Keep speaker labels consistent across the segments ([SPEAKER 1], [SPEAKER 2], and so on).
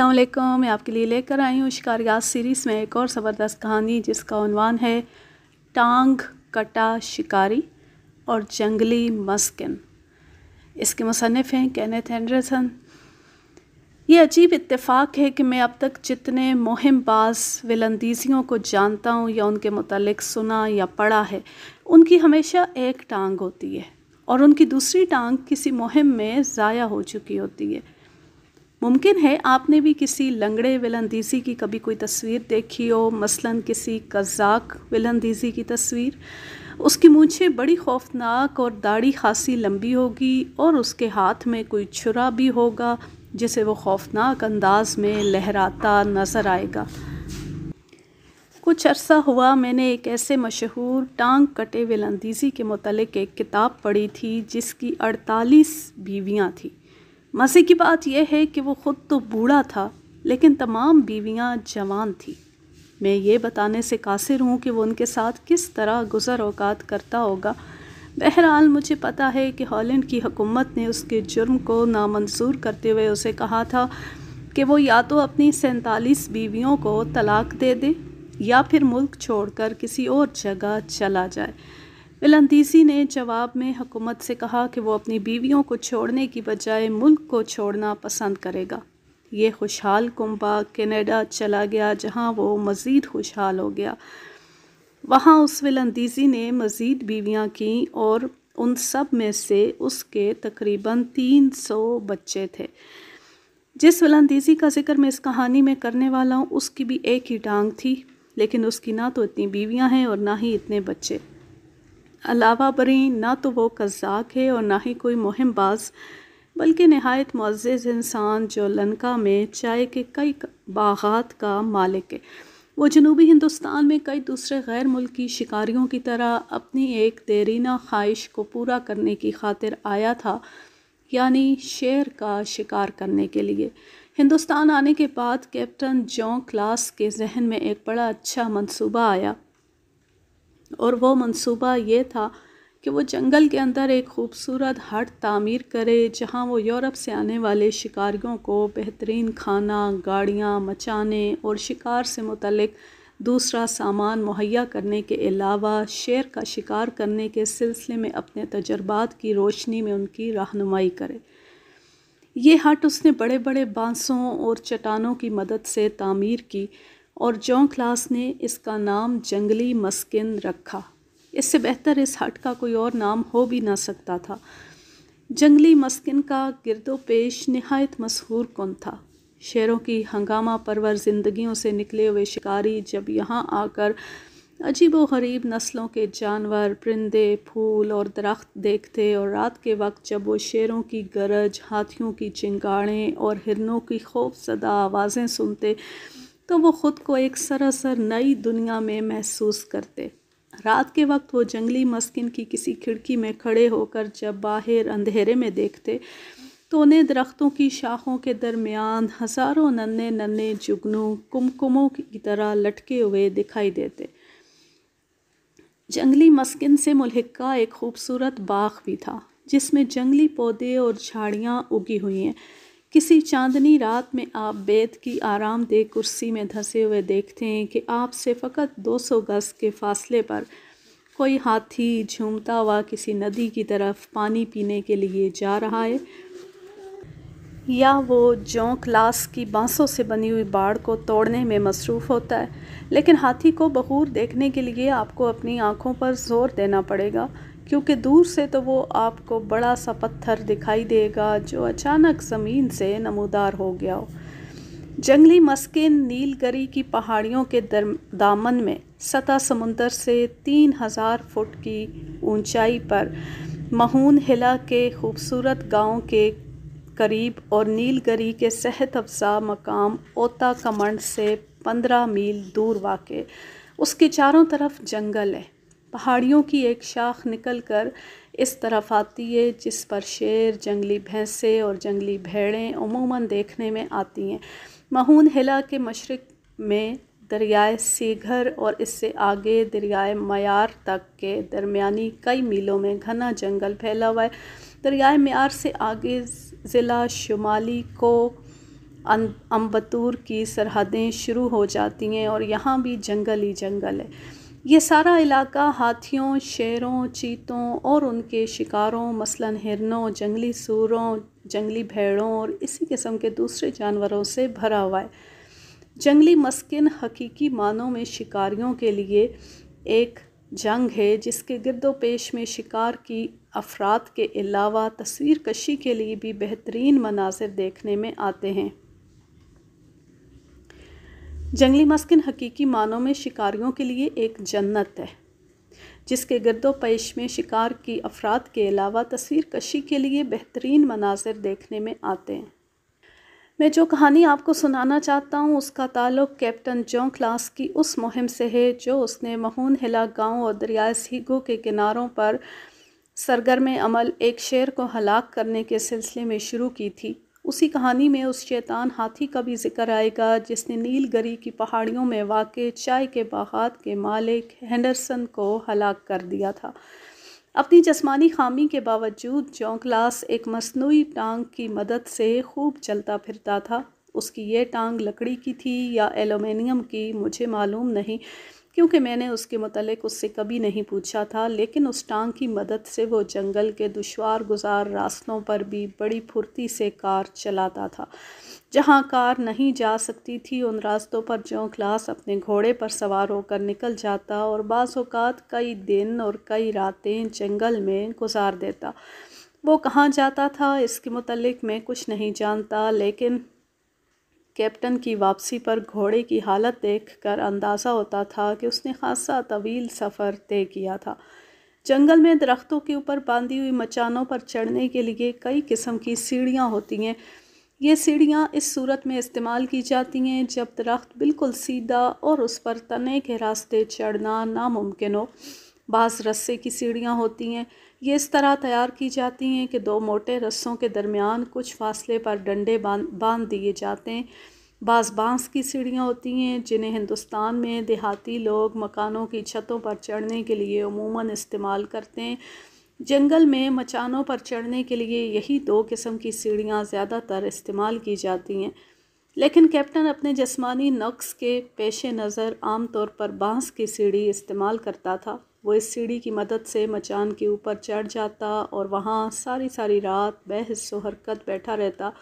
[SPEAKER 1] अस्सलाम मैं आपके लिए लेकर आई हूँ शिकारगाज सीरीज़ में एक और ज़बरदस्त कहानी जिसका उनवान है टांग कटा शिकारी और जंगली मस्किन इसके मुसनफ़ हैं कैनेथ एंडरसन ये अजीब इत्तेफाक है कि मैं अब तक जितने मुहिम बाज विलंदीजियों को जानता हूँ या उनके मतलब सुना या पढ़ा है उनकी हमेशा एक टांग होती है और उनकी दूसरी टांग किसी मुहिम में ज़ाया हो चुकी होती है मुमकिन है आपने भी किसी लंगड़े विलंदीजी की कभी कोई तस्वीर देखी हो मसलन किसी कजाक विलंदीजी की तस्वीर उसकी मूछें बड़ी खौफनाक और दाढ़ी खासी लंबी होगी और उसके हाथ में कोई छुरा भी होगा जिसे वो खौफनाक अंदाज में लहराता नज़र आएगा कुछ अरसा हुआ मैंने एक ऐसे मशहूर टांग कटे विलंदीजी के मतलब एक किताब पढ़ी थी जिसकी 48 बीवियां थीं मज़े की बात यह है कि वो ख़ुद तो बूढ़ा था लेकिन तमाम बीवियाँ जवान थीं मैं ये बताने से कासिर हूँ कि वो उनके साथ किस तरह गुज़र अवकात करता होगा बहरहाल मुझे पता है कि हॉलैंड की हुकूमत ने उसके जुर्म को नामंजूर करते हुए उसे कहा था कि वो या तो अपनी सैंतालीस बीवियों को तलाक दे दे या फिर मुल्क छोड़कर किसी और जगह चला जाए एलांतीसी ने जवाब में हुकूमत से कहा कि वो अपनी बीवियों को छोड़ने की बजाय मुल्क को छोड़ना पसंद करेगा ये खुशहाल कुंबा कनाडा चला गया जहां वो मज़ीद खुशहाल हो गया वहां उस विलंदीजी ने मज़ीद बीवियां की और उन सब में से उसके तकरीबन तीन सौ बच्चे थे जिस विलंदीजी का जिक्र मैं इस कहानी में करने वाला हूँ उसकी भी एक ही टांग थी लेकिन उसकी ना तो इतनी बीवियां हैं और ना ही इतने बच्चे अलावा बरी ना तो वो कज़ाक है और ना ही कोई मुहिम बाज बल्कि नहायत मज़ज़ इंसान जो लंका में चाय के कई बागात का मालिक है वो जनूबी हिंदुस्तान में कई दूसरे गैर मुल्की शिकारियों की तरह अपनी एक देरीना ख्वाहिश को पूरा करने की खातिर आया था यानी शेर का शिकार करने के लिए हिंदुस्तान आने के बाद कैप्टन जॉन क्लास के जहन में एक बड़ा अच्छा मंसूबा आया और वो मंसूबा ये था कि वो जंगल के अंदर एक खूबसूरत हट तामीर करे जहाँ वो यूरोप से आने वाले शिकारियों को बेहतरीन खाना गाड़ियाँ मचाने और शिकार से मुतलक दूसरा सामान मुहैया करने के अलावा शेर का शिकार करने के सिलसिले में अपने तजर्बात की रोशनी में उनकी रहनुमाई करे ये हट उसने बड़े बड़े बांसों और चट्टानों की मदद से तामीर की और जॉन क्लास ने इसका नाम जंगली मस्किन रखा इससे बेहतर इस हट का कोई और नाम हो भी ना सकता था जंगली मस्किन का गिरदो पेश नहायत मशहूर कौन था शेरों की हंगामा परवर जिंदगियों से निकले हुए शिकारी जब यहाँ आकर अजीब गरीब नस्लों के जानवर परिंदे फूल और दरख्त देखते और रात के वक्त जब वो शेरों की गरज हाथियों की चिंगाड़ें और हिरनों की सदा आवाज़ें सुनते तो वो ख़ुद को एक सरासर नई दुनिया में महसूस करते रात के वक्त वो जंगली मस्किन की किसी खिड़की में खड़े होकर जब बाहर अंधेरे में देखते तो उन्हें दरख्तों की शाखों के दरमियान हज़ारों नन्हे नन्हे जुगनू कुमकुमों की तरह लटके हुए दिखाई देते जंगली मस्किन से मुलहका एक खूबसूरत बाग भी था जिसमें जंगली पौधे और झाड़ियाँ उगी हुई हैं किसी चांदनी रात में आप बैत की आरामदेह कुर्सी में धंसे हुए देखते हैं कि आपसे फ़कत 200 गज के फासले पर कोई हाथी झूमता हुआ किसी नदी की तरफ पानी पीने के लिए जा रहा है या वो जोंक लास की बांसों से बनी हुई बाड़ को तोड़ने में मसरूफ़ होता है लेकिन हाथी को बखूर देखने के लिए आपको अपनी आँखों पर ज़ोर देना पड़ेगा क्योंकि दूर से तो वो आपको बड़ा सा पत्थर दिखाई देगा जो अचानक ज़मीन से नमोदार हो गया हो जंगली मस्किन नीलगरी की पहाड़ियों के दर दामन में सतह समुंदर से तीन हज़ार फुट की ऊंचाई पर महून हिला के खूबसूरत गांव के करीब और नीलगरी के सेहत अफजा मकाम ओता कमंड से पंद्रह मील दूर वाक़ उसके चारों तरफ जंगल है पहाड़ियों की एक शाख निकल कर इस तरफ आती है जिस पर शेर जंगली भैंसें और जंगली भेड़ें उमूमन देखने में आती हैं महून हिला के मशरक़ में दरियाए सीघर और इससे आगे दरियाए मयार तक के दरमियानी कई मीलों में घना जंगल फैला हुआ है दरियाए मयार से आगे ज़िला शुमाली को अम्बतूर अं-, की सरहदें शुरू हो जाती हैं और यहाँ भी जंगल ही जंगल है ये सारा इलाका हाथियों शेरों चीतों और उनके शिकारों मसलन हिरनों जंगली सूरों जंगली भेड़ों और इसी किस्म के दूसरे जानवरों से भरा हुआ है जंगली मस्किन हकीकी मानों में शिकारियों के लिए एक जंग है जिसके गिरदोपेश में शिकार की अफराद के अलावा तस्वीर कशी के लिए भी बेहतरीन मनाजिर देखने में आते हैं जंगली मस्किन हकीकी मानों में शिकारियों के लिए एक जन्नत है जिसके गर्दो पेश में शिकार की अफराद के अलावा तस्वीर कशी के लिए बेहतरीन मनाजिर देखने में आते हैं मैं जो कहानी आपको सुनाना चाहता हूँ उसका ताल्लुक कैप्टन जॉन क्लास की उस मुहिम से है जो उसने महून हिला गांव और दरियाए सीगो के किनारों पर सरगर्म अमल एक शेर को हलाक करने के सिलसिले में शुरू की थी उसी कहानी में उस शैतान हाथी का भी जिक्र आएगा जिसने नीलगरी की पहाड़ियों में वाक़ चाय के बाहत के मालिक हैंडरसन को हलाक कर दिया था अपनी जस्मानी खामी के बावजूद जोंकलास एक मसनू टांग की मदद से खूब चलता फिरता था उसकी ये टांग लकड़ी की थी या एलुमिनियम की मुझे मालूम नहीं क्योंकि मैंने उसके मतलब उससे कभी नहीं पूछा था लेकिन उस टांग की मदद से वो जंगल के दुशवार गुजार रास्तों पर भी बड़ी फुर्ती से कार चलाता था जहाँ कार नहीं जा सकती थी उन रास्तों पर जो क्लास अपने घोड़े पर सवार होकर निकल जाता और बाज़ात कई दिन और कई रातें जंगल में गुजार देता वो कहाँ जाता था इसके मतलब मैं कुछ नहीं जानता लेकिन कैप्टन की वापसी पर घोड़े की हालत देखकर अंदाज़ा होता था कि उसने खासा तवील सफ़र तय किया था जंगल में दरख्तों के ऊपर बांधी हुई मचानों पर चढ़ने के लिए कई किस्म की सीढ़ियाँ होती हैं ये सीढ़ियाँ इस सूरत में इस्तेमाल की जाती हैं जब दरख्त बिल्कुल सीधा और उस पर तने के रास्ते चढ़ना नामुमकिन हो बाज़ रस्से की सीढ़ियाँ होती हैं ये इस तरह तैयार की जाती हैं कि दो मोटे रस्सों के दरमियान कुछ फासले पर डंडे बांध बांध दिए जाते हैं बास बांस की सीढ़ियाँ होती हैं जिन्हें हिंदुस्तान में देहाती लोग मकानों की छतों पर चढ़ने के लिए अमूमन इस्तेमाल करते हैं जंगल में मचानों पर चढ़ने के लिए यही दो किस्म की सीढ़ियाँ ज़्यादातर इस्तेमाल की जाती हैं लेकिन कैप्टन अपने जस्मानी नक्स के पेश नज़र आम तौर पर बाँस की सीढ़ी इस्तेमाल करता था वो इस सीढ़ी की मदद से मचान के ऊपर चढ़ जाता और वहाँ सारी सारी रात बहस हरकत बैठा रहता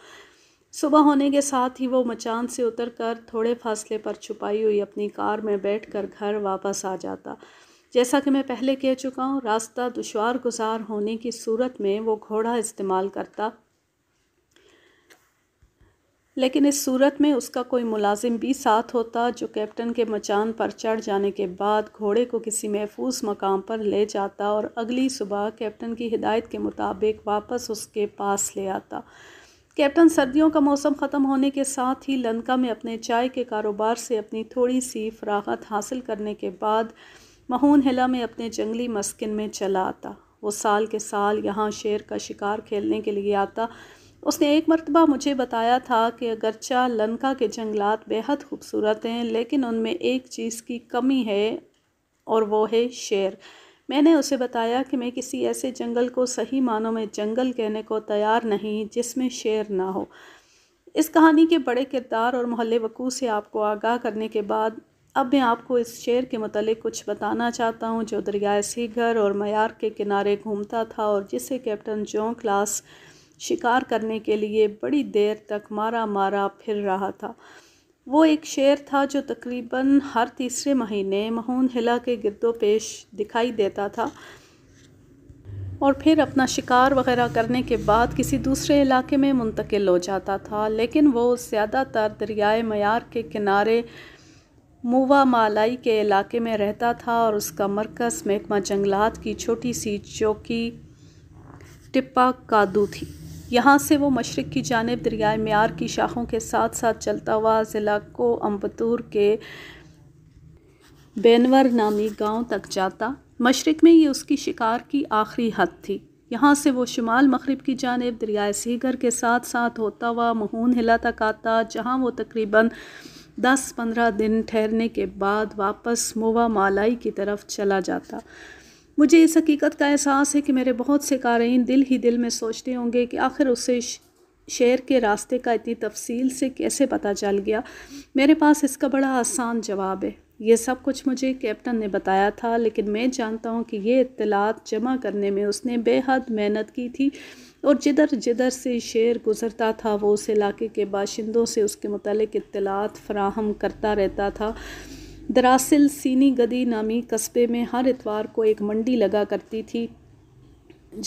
[SPEAKER 1] सुबह होने के साथ ही वो मचान से उतर कर थोड़े फासले पर छुपाई हुई अपनी कार में बैठ कर घर वापस आ जाता जैसा कि मैं पहले कह चुका हूँ रास्ता दुशवार गुजार होने की सूरत में वो घोड़ा इस्तेमाल करता लेकिन इस सूरत में उसका कोई मुलाजिम भी साथ होता जो कैप्टन के मचान पर चढ़ जाने के बाद घोड़े को किसी महफूज मकाम पर ले जाता और अगली सुबह कैप्टन की हिदायत के मुताबिक वापस उसके पास ले आता कैप्टन सर्दियों का मौसम ख़त्म होने के साथ ही लंका में अपने चाय के कारोबार से अपनी थोड़ी सी फराहत हासिल करने के बाद महून हिला में अपने जंगली मस्किन में चला आता वो साल के साल यहाँ शेर का शिकार खेलने के लिए आता उसने एक मरतबा मुझे बताया था कि अगरचा लंका के जंगलात बेहद खूबसूरत हैं लेकिन उनमें एक चीज़ की कमी है और वो है शेर मैंने उसे बताया कि मैं किसी ऐसे जंगल को सही मानों में जंगल कहने को तैयार नहीं जिसमें शेर ना हो इस कहानी के बड़े किरदार और मोहल्ले वकू से आपको आगाह करने के बाद अब मैं आपको इस शेर के मतलब कुछ बताना चाहता हूँ जो दरियाए सीघर और मैार के किनारे घूमता था और जिसे कैप्टन जॉन क्लास शिकार करने के लिए बड़ी देर तक मारा मारा फिर रहा था वो एक शेर था जो तकरीबन हर तीसरे महीने महून हिला के गिरदो पेश दिखाई देता था और फिर अपना शिकार वगैरह करने के बाद किसी दूसरे इलाके में मुंतकिल हो जाता था लेकिन वो ज़्यादातर दरियाए मैार के किनारे मूवा मालाई के इलाके में रहता था और उसका मरकज़ महकमा जंगलात की छोटी सी चौकी टिप्पा कादू थी यहाँ से वो मशरक़ की जानब दरियाए मैार की शाखों के साथ साथ चलता हुआ ज़िला को अम्बतूर के बेनवर नामी गांव तक जाता मशरक़ में ये उसकी शिकार की आखिरी हद थी यहाँ से वो शुमाल मगरब की जानब दरियाए सीगर के साथ साथ होता हुआ महून हिला तक आता जहाँ वो तकरीबन दस पंद्रह दिन ठहरने के बाद वापस मोवा मालाई की तरफ चला जाता मुझे इस हकीकत का एहसास है कि मेरे बहुत से कारीन दिल ही दिल में सोचते होंगे कि आखिर उसे शेर के रास्ते का इतनी तफसील से कैसे पता चल गया मेरे पास इसका बड़ा आसान जवाब है ये सब कुछ मुझे कैप्टन ने बताया था लेकिन मैं जानता हूँ कि ये इतलात जमा करने में उसने बेहद मेहनत की थी और जिधर जिधर से शेर गुज़रता था वो उस इलाके के बाशिंदों से उसके मतलब इतलात फ़राहम करता रहता था दरअसल सीनी गदी नामी कस्बे में हर इतवार को एक मंडी लगा करती थी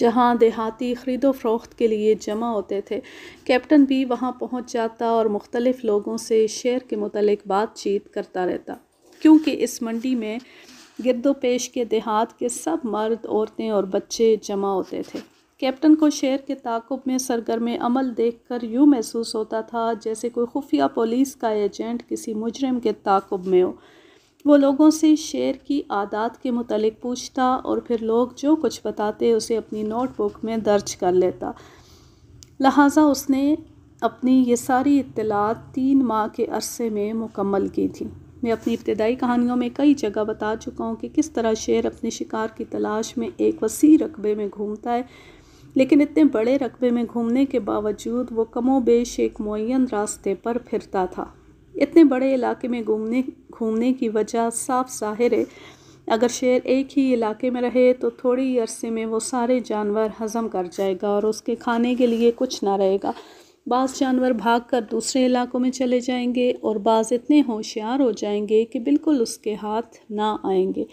[SPEAKER 1] जहाँ देहाती ख़रीदो फरोख्त के लिए जमा होते थे कैप्टन भी वहाँ पहुँच जाता और मुख्तलिफ़ लोगों से शेयर के मतलब बातचीत करता रहता क्योंकि इस मंडी में गिरदो पेश के देहात के सब मर्द औरतें और बच्चे जमा होते थे कैप्टन को शेर के ताकुब में सरगर्म अमल देख कर यूँ महसूस होता था जैसे कोई खुफिया पुलिस का एजेंट किसी मुजरम के ताकुब में हो वो लोगों से शेर की आदत के मतलब पूछता और फिर लोग जो कुछ बताते उसे अपनी नोटबुक में दर्ज कर लेता लिहाजा उसने अपनी ये सारी इत्तलात तीन माह के अरसे में मुकम्मल की थी मैं अपनी इब्तदाई कहानियों में कई जगह बता चुका हूँ कि किस तरह शेर अपने शिकार की तलाश में एक वसी रकबे में घूमता है लेकिन इतने बड़े रकबे में घूमने के बावजूद वो कमो बेश एक मुन रास्ते पर फिरता था इतने बड़े इलाके में घूमने घूमने की वजह साफ जाहिर है अगर शेर एक ही इलाके में रहे तो थोड़ी ही अरसे में वो सारे जानवर हज़म कर जाएगा और उसके खाने के लिए कुछ ना रहेगा बाज़ जानवर भाग कर दूसरे इलाकों में चले जाएंगे और बाज़ इतने होशियार हो जाएंगे कि बिल्कुल उसके हाथ ना आएंगे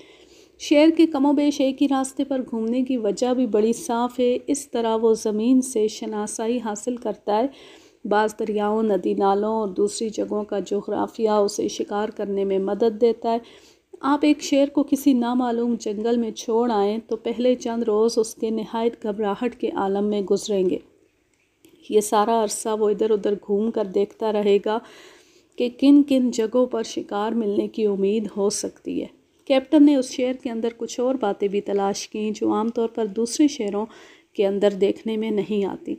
[SPEAKER 1] शेर के कमोबेश एक ही रास्ते पर घूमने की वजह भी बड़ी साफ़ है इस तरह वो ज़मीन से शनासाई हासिल करता है बाज़ दरियाओं नदी नालों और दूसरी जगहों का जोग्राफिया उसे शिकार करने में मदद देता है आप एक शेर को किसी नामालूम जंगल में छोड़ आएँ तो पहले चंद रोज़ उसके नहायत घबराहट के आलम में गुजरेंगे ये सारा अरसा वो इधर उधर घूम कर देखता रहेगा कि किन किन जगहों पर शिकार मिलने की उम्मीद हो सकती है कैप्टन ने उस शेर के अंदर कुछ और बातें भी तलाश की जो आमतौर पर दूसरे शेरों के अंदर देखने में नहीं आती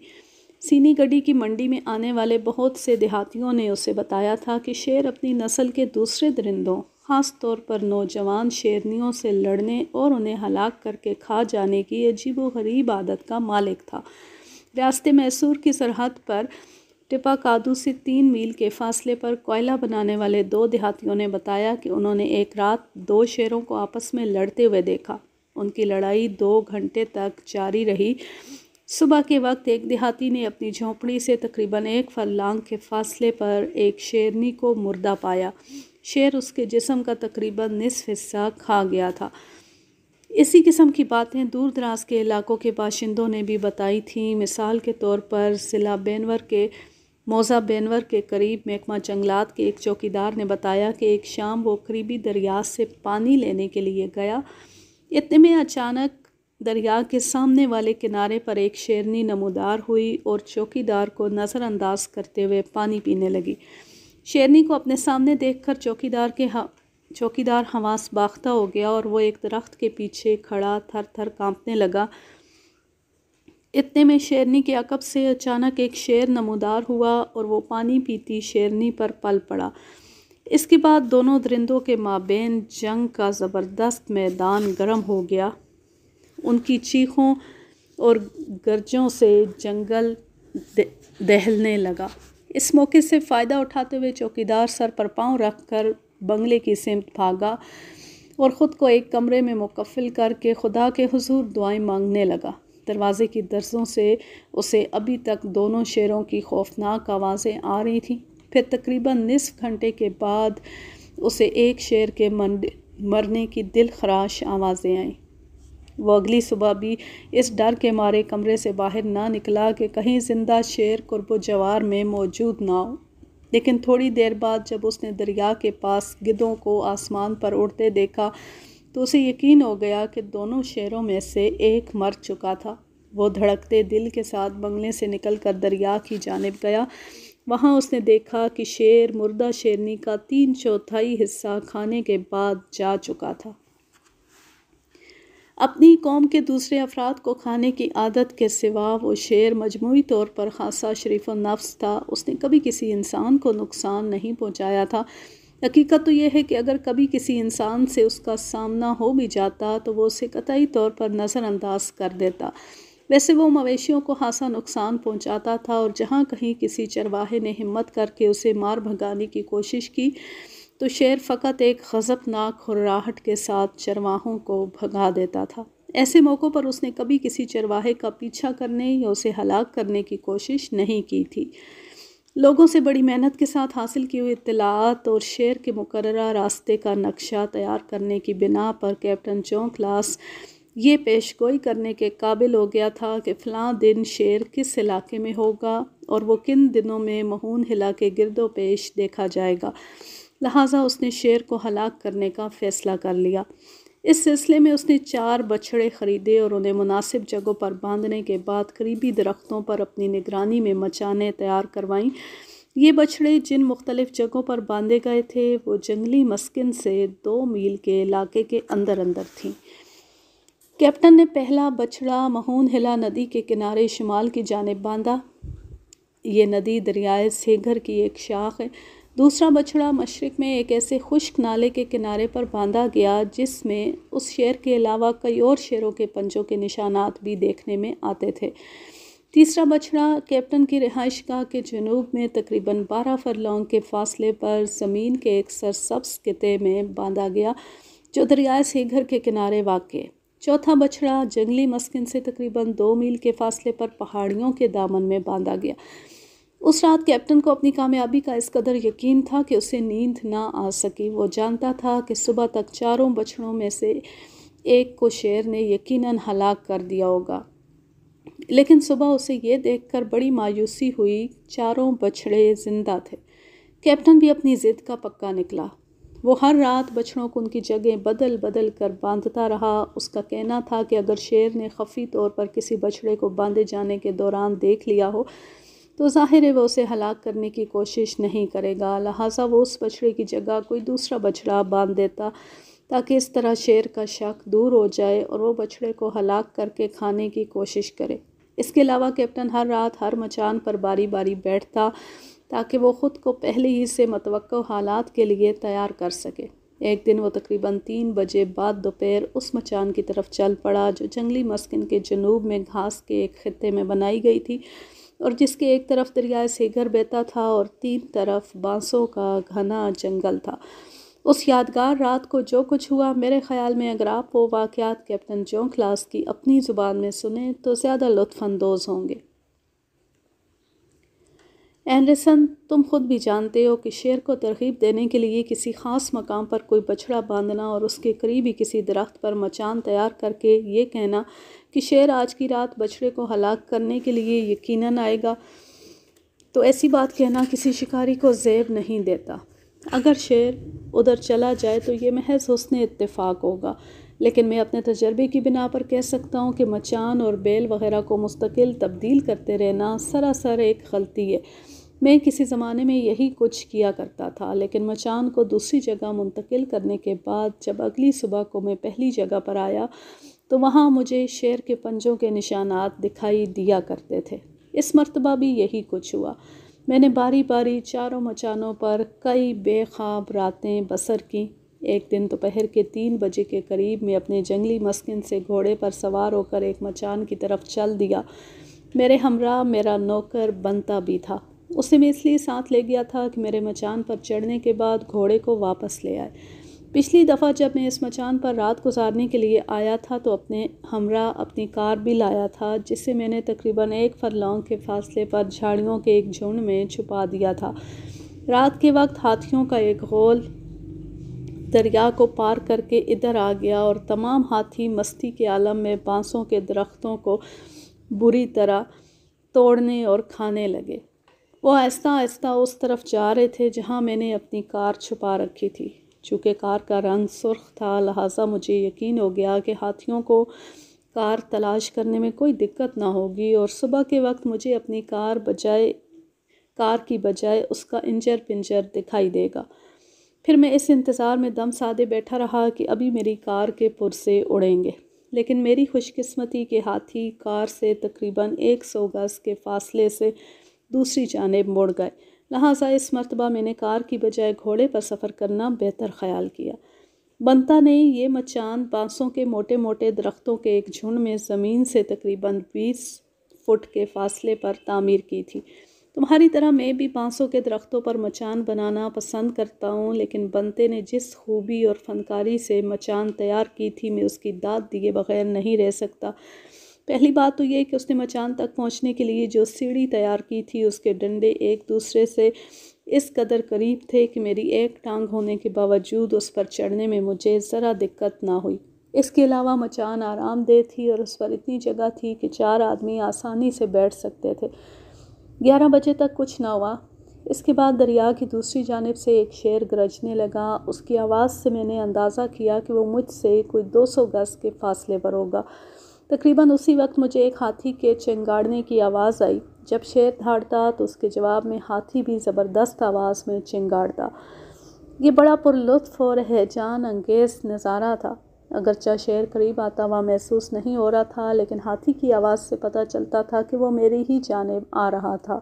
[SPEAKER 1] सीनीगढ़ी की मंडी में आने वाले बहुत से देहातियों ने उसे बताया था कि शेर अपनी नस्ल के दूसरे दरिंदों ख़ास तौर पर नौजवान शेरनियों से लड़ने और उन्हें हलाक करके खा जाने की अजीब गरीब आदत का मालिक था रास्ते मैसूर की सरहद पर टिपा कादू से तीन मील के फासले पर कोयला बनाने वाले दो देहातियों ने बताया कि उन्होंने एक रात दो शेरों को आपस में लड़ते हुए देखा उनकी लड़ाई दो घंटे तक जारी रही सुबह के वक्त एक देहाती ने अपनी झोंपड़ी से तकरीबन एक फरलांग के फासले पर एक शेरनी को मुर्दा पाया शेर उसके जिसम का तकरीबन निसफ हिस्सा खा गया था इसी किस्म की बातें दूर दराज के इलाकों के बाशिंदों ने भी बताई थी मिसाल के तौर पर जिला बेनवर के मौजा बेनवर के करीब महकमा जंगलात के एक चौकीदार ने बताया कि एक शाम वो करीबी दरिया से पानी लेने के लिए गया इतने में अचानक दरिया के सामने वाले किनारे पर एक शेरनी नमोदार हुई और चौकीदार को नज़रअंदाज करते हुए पानी पीने लगी शेरनी को अपने सामने देखकर चौकीदार के चौकीदार हवास बाख्ता हो गया और वो एक दरख्त के पीछे खड़ा थर थर कांपने लगा इतने में शेरनी के अकब से अचानक एक शेर नमोदार हुआ और वो पानी पीती शेरनी पर पल पड़ा इसके बाद दोनों दरिंदों के माबेन जंग का ज़बरदस्त मैदान गर्म हो गया उनकी चीखों और गर्जों से जंगल दहलने लगा इस मौके से फ़ायदा उठाते हुए चौकीदार सर पर पांव रखकर बंगले की सिमत भागा और ख़ुद को एक कमरे में मुकफिल करके खुदा के हुजूर दुआएं मांगने लगा दरवाज़े की दर्जों से उसे अभी तक दोनों शेरों की खौफनाक आवाज़ें आ रही थीं फिर तकरीबन नसफ़ घंटे के बाद उसे एक शेर के मरने की दिल खराश आवाज़ें आईं वो अगली सुबह भी इस डर के मारे कमरे से बाहर ना निकला कि कहीं ज़िंदा शेर कुर्ब जवार में मौजूद ना हो लेकिन थोड़ी देर बाद जब उसने दरिया के पास गिद्धों को आसमान पर उड़ते देखा तो उसे यकीन हो गया कि दोनों शेरों में से एक मर चुका था वो धड़कते दिल के साथ बंगले से निकलकर दरिया की जानब गया वहाँ उसने देखा कि शेर मुर्दा शेरनी का तीन चौथाई हिस्सा खाने के बाद जा चुका था अपनी कौम के दूसरे अफराद को खाने की आदत के सिवा वो शेर मजमू तौर पर खासा शरीफ नफ्स था उसने कभी किसी इंसान को नुकसान नहीं पहुँचाया था हकीकत तो यह है कि अगर कभी किसी इंसान से उसका सामना हो भी जाता तो वो उसे कतई तौर पर नज़रअंदाज कर देता वैसे वो मवेशियों को खासा नुकसान पहुंचाता था और जहाँ कहीं किसी चरवाहे ने हिम्मत करके उसे मार भगाने की कोशिश की तो शेर फ़कत एक गज़बनाक हुर्राहट के साथ चरवाहों को भगा देता था ऐसे मौक़ों पर उसने कभी किसी चरवाहे का पीछा करने या उसे हलाक करने की कोशिश नहीं की थी लोगों से बड़ी मेहनत के साथ हासिल की हुई इतलात और शेर के मुकर्रा रास्ते का नक्शा तैयार करने की बिना पर कैप्टन चौंक लास ये पेश गोई करने के काबिल हो गया था कि फ़लाँ दिन शेर किस इलाके में होगा और वो किन दिनों में महून हिला के गिरदो पेश देखा जाएगा लिहाजा उसने शेर को हलाक करने का फ़ैसला कर लिया इस सिलसिले में उसने चार बछड़े ख़रीदे और उन्हें मुनासिब जगहों पर बांधने के बाद करीबी दरख्तों पर अपनी निगरानी में मचाने तैयार करवाईं ये बछड़े जिन मुख्तलिफ जगहों पर बांधे गए थे वो जंगली मस्किन से दो मील के इलाके के अंदर अंदर थीं कैप्टन ने पहला बछड़ा महून हिला नदी के किनारे शुमाल की जानब बांधा ये नदी दरियाए सेघर की एक शाख है दूसरा बछड़ा मशरक़ में एक ऐसे खुश्क नाले के किनारे पर बांधा गया जिसमें उस शेर के अलावा कई और शेरों के पंजों के निशानात भी देखने में आते थे तीसरा बछड़ा कैप्टन की रिहाइश गाह के जनूब में तकरीबन बारह फरलोंग के फासले पर ज़मीन के एक सरसब्स खत्े में बांधा गया जो दरियाए घर के किनारे वाक़ चौथा बछड़ा जंगली मस्किन से तकरीबन दो मील के फासले पर पहाड़ियों के दामन में बांधा गया उस रात कैप्टन को अपनी कामयाबी का इस कदर यकीन था कि उसे नींद ना आ सकी वो जानता था कि सुबह तक चारों बछड़ों में से एक को शेर ने यकीनन हलाक कर दिया होगा लेकिन सुबह उसे ये देखकर बड़ी मायूसी हुई चारों बछड़े जिंदा थे कैप्टन भी अपनी ज़िद का पक्का निकला वो हर रात बछड़ों को उनकी जगह बदल बदल कर बांधता रहा उसका कहना था कि अगर शेर ने खफी तौर पर किसी बछड़े को बांधे जाने के दौरान देख लिया हो तो ज़ाहिर है वह उसे हलाक करने की कोशिश नहीं करेगा लिहाजा वो उस बछड़े की जगह कोई दूसरा बछड़ा बांध देता ताकि इस तरह शेर का शक दूर हो जाए और वो बछड़े को हलाक करके खाने की कोशिश करे इसके अलावा कैप्टन हर रात हर मचान पर बारी बारी बैठता ताकि वो ख़ुद को पहले ही से मतवक़ हालात के लिए तैयार कर सके एक दिन वो तकरीबन तीन बजे बाद दोपहर उस मचान की तरफ चल पड़ा जो जंगली मस्किन के जनूब में घास के एक खत्े में बनाई गई थी और जिसके एक तरफ दरियाए सेगर बहता था और तीन तरफ बांसों का घना जंगल था उस यादगार रात को जो कुछ हुआ मेरे ख्याल में अगर आप वो वाक़ात कैप्टन जों क्लास की अपनी ज़ुबान में सुने तो ज़्यादा लुत्फानंदोज़ होंगे एंडरसन तुम खुद भी जानते हो कि शेर को तरगीब देने के लिए किसी ख़ास मकाम पर कोई बछड़ा बांधना और उसके करीबी किसी दरख्त पर मचान तैयार करके ये कहना कि शेर आज की रात बछड़े को हलाक करने के लिए यकीनन आएगा तो ऐसी बात कहना किसी शिकारी को जेब नहीं देता अगर शेर उधर चला जाए तो ये महज हसन इतफाक़ होगा लेकिन मैं अपने तजर्बे की बिना पर कह सकता हूँ कि मचान और बेल वगैरह को मुस्तकिल तब्दील करते रहना सरासर एक गलती है मैं किसी ज़माने में यही कुछ किया करता था लेकिन मचान को दूसरी जगह मुंतकिल करने के बाद जब अगली सुबह को मैं पहली जगह पर आया तो वहाँ मुझे शेर के पंजों के निशानात दिखाई दिया करते थे इस मरतबा भी यही कुछ हुआ मैंने बारी बारी चारों मचानों पर कई बेखाब रातें बसर की एक दिन दोपहर के तीन बजे के करीब मैं अपने जंगली मस्किन से घोड़े पर सवार होकर एक मचान की तरफ चल दिया मेरे हमरा मेरा नौकर बनता भी था उसे मैं इसलिए साथ ले गया था कि मेरे मचान पर चढ़ने के बाद घोड़े को वापस ले आए पिछली दफ़ा जब मैं इस मचान पर रात गुजारने के लिए आया था तो अपने हमरा अपनी कार भी लाया था जिसे मैंने तकरीबन एक फरलोंग के फासले पर झाड़ियों के एक झुंड में छुपा दिया था रात के वक्त हाथियों का एक गोल दरिया को पार करके इधर आ गया और तमाम हाथी मस्ती के आलम में बाँसों के दरख्तों को बुरी तरह तोड़ने और खाने लगे वो आहिस्ता आहिस्ता उस तरफ जा रहे थे जहाँ मैंने अपनी कार छुपा रखी थी चूँकि कार का रंग सुर्ख था लिहाजा मुझे यकीन हो गया कि हाथियों को कार तलाश करने में कोई दिक्कत ना होगी और सुबह के वक्त मुझे अपनी कार बजाय कार की बजाय उसका इंजर पिंजर दिखाई देगा फिर मैं इस इंतज़ार में दम साधे बैठा रहा कि अभी मेरी कार के पुरसे उड़ेंगे लेकिन मेरी खुशकिस्मती के हाथी कार से तकरीबन 100 गज़ के फासले से दूसरी जानेब मुड़ गए लिहाजा इस मरतबा मैंने कार की बजाय घोड़े पर सफ़र करना बेहतर ख्याल किया बनता ने यह मचान बाँसों के मोटे मोटे दरख्तों के एक झुंड में ज़मीन से तकरीबन बीस फुट के फासले पर तामीर की थी तुम्हारी तरह मैं भी बाँसों के दरख्तों पर मचान बनाना पसंद करता हूँ लेकिन बनते ने जिस खूबी और फनकारी से मचान तैयार की थी मैं उसकी दाद दिए बगैर नहीं रह सकता पहली बात तो ये कि उसने मचान तक पहुंचने के लिए जो सीढ़ी तैयार की थी उसके डंडे एक दूसरे से इस कदर करीब थे कि मेरी एक टांग होने के बावजूद उस पर चढ़ने में मुझे ज़रा दिक्कत ना हुई इसके अलावा मचान आरामदेह थी और उस पर इतनी जगह थी कि चार आदमी आसानी से बैठ सकते थे ग्यारह बजे तक कुछ ना हुआ इसके बाद दरिया की दूसरी जानब से एक शेर गरजने लगा उसकी आवाज़ से मैंने अंदाज़ा किया कि वो मुझसे कोई 200 गज़ के फासले पर होगा तकरीबन उसी वक्त मुझे एक हाथी के चिंगाड़ने की आवाज़ आई जब शेर धाड़ता तो उसके जवाब में हाथी भी ज़बरदस्त आवाज़ में चिंगाड़ता ये बड़ा पुरलुफ़ और हैजान अंगेज़ नज़ारा था अगरचा शेर करीब आता हुआ महसूस नहीं हो रहा था लेकिन हाथी की आवाज़ से पता चलता था कि वो मेरी ही जानब आ रहा था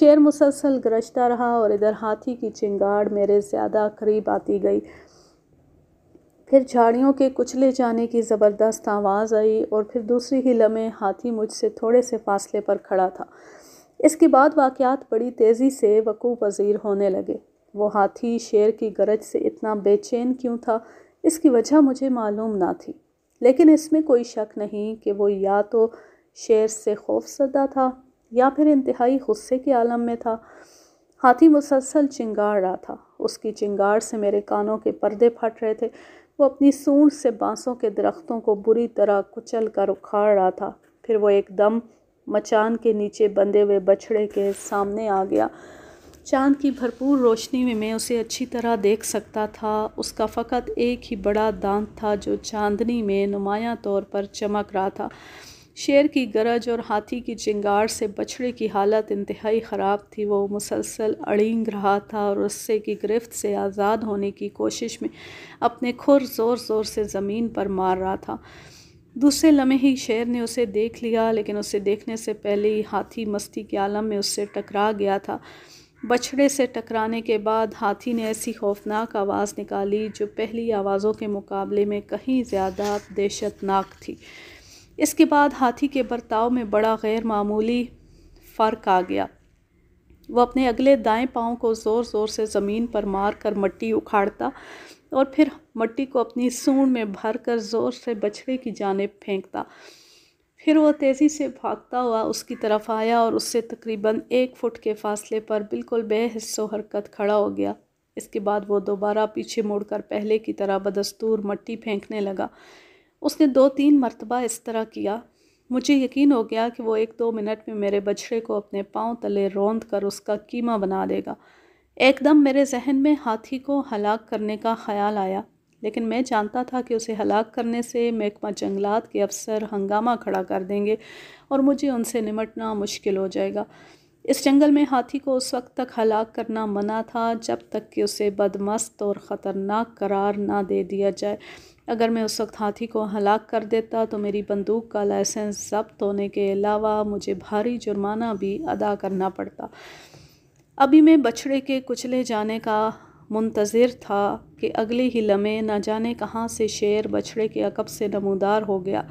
[SPEAKER 1] शेर मुसलसल गरजता रहा और इधर हाथी की चिंगाड़ मेरे ज़्यादा करीब आती गई फिर झाड़ियों के कुचले जाने की ज़बरदस्त आवाज़ आई और फिर दूसरी ही लम्हे हाथी मुझसे थोड़े से फासले पर खड़ा था इसके बाद वाक़ात बड़ी तेज़ी से वकू पजीर होने लगे वो हाथी शेर की गरज से इतना बेचैन क्यों था इसकी वजह मुझे मालूम ना थी लेकिन इसमें कोई शक नहीं कि वो या तो शेर से खौफसदा था या फिर इंतहाई गुस्से के आलम में था हाथी मुसलसल चिंगार रहा था उसकी चिंगार से मेरे कानों के पर्दे फट रहे थे वो अपनी सूंड से बांसों के दरख्तों को बुरी तरह कुचल कर उखाड़ रहा था फिर वो एकदम मचान के नीचे बंधे हुए बछड़े के सामने आ गया चांद की भरपूर रोशनी में मैं उसे अच्छी तरह देख सकता था उसका फ़कत एक ही बड़ा दांत था जो चांदनी में नुमाया तौर पर चमक रहा था शेर की गरज और हाथी की चिंगार से बछड़े की हालत इंतहाई ख़राब थी वो मुसलसल अड़ींग रहा था और उससे की गिरफ्त से आज़ाद होने की कोशिश में अपने खुर ज़ोर ज़ोर से ज़मीन पर मार रहा था दूसरे लम्हे ही शेर ने उसे देख लिया लेकिन उसे देखने से पहले ही हाथी मस्ती के आलम में उससे टकरा गया था बछड़े से टकराने के बाद हाथी ने ऐसी खौफनाक आवाज़ निकाली जो पहली आवाज़ों के मुकाबले में कहीं ज़्यादा दहशतनाक थी इसके बाद हाथी के बर्ताव में बड़ा गैर मामूली फ़र्क आ गया वह अपने अगले दाएं पाँव को ज़ोर ज़ोर से ज़मीन पर मार कर मट्टी उखाड़ता और फिर मट्टी को अपनी सूंड में भर कर ज़ोर से बछड़े की जानेब फेंकता फिर वह तेज़ी से भागता हुआ उसकी तरफ आया और उससे तकरीबन एक फुट के फासले पर बिल्कुल बेहिस्सो हरकत खड़ा हो गया इसके बाद वो दोबारा पीछे मुड़कर पहले की तरह बदस्तूर मट्टी फेंकने लगा उसने दो तीन मरतबा इस तरह किया मुझे यकीन हो गया कि वो एक दो मिनट में मेरे बछड़े को अपने पाँव तले रौंद कर उसका कीमा बना देगा एकदम मेरे जहन में हाथी को हलाक करने का ख्याल आया लेकिन मैं जानता था कि उसे हलाक करने से महकमा जंगलात के अफसर हंगामा खड़ा कर देंगे और मुझे उनसे निमटना मुश्किल हो जाएगा इस जंगल में हाथी को उस वक्त तक हलाक करना मना था जब तक कि उसे बदमस्त और ख़तरनाक करार ना दे दिया जाए अगर मैं उस वक्त हाथी को हलाक कर देता तो मेरी बंदूक का लाइसेंस जब्त होने के अलावा मुझे भारी जुर्माना भी अदा करना पड़ता अभी मैं बछड़े के कुचले जाने का मुंतज़र था कि अगले ही लम्हे न जाने कहाँ से शेर बछड़े के अकब से नमोदार हो गया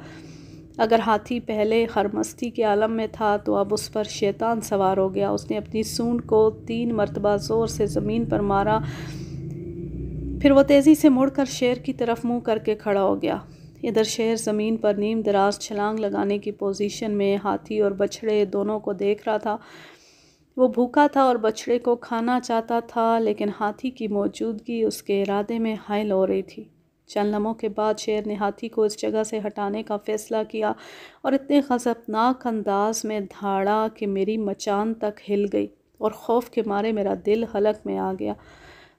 [SPEAKER 1] अगर हाथी पहले खरमस्ती के आलम में था तो अब उस पर शैतान सवार हो गया उसने अपनी सूंड को तीन मरतबा ज़ोर से ज़मीन पर मारा फिर वह तेज़ी से मुड़कर शेर की तरफ मुंह करके खड़ा हो गया इधर शेर ज़मीन पर नीम दराज छलांग लगाने की पोजीशन में हाथी और बछड़े दोनों को देख रहा था वो भूखा था और बछड़े को खाना चाहता था लेकिन हाथी की मौजूदगी उसके इरादे में हायल हो रही थी चंद लम्हों के बाद शेर ने हाथी को इस जगह से हटाने का फ़ैसला किया और इतने गज़बनाक अंदाज में धाड़ा कि मेरी मचान तक हिल गई और खौफ के मारे मेरा दिल हलक में आ गया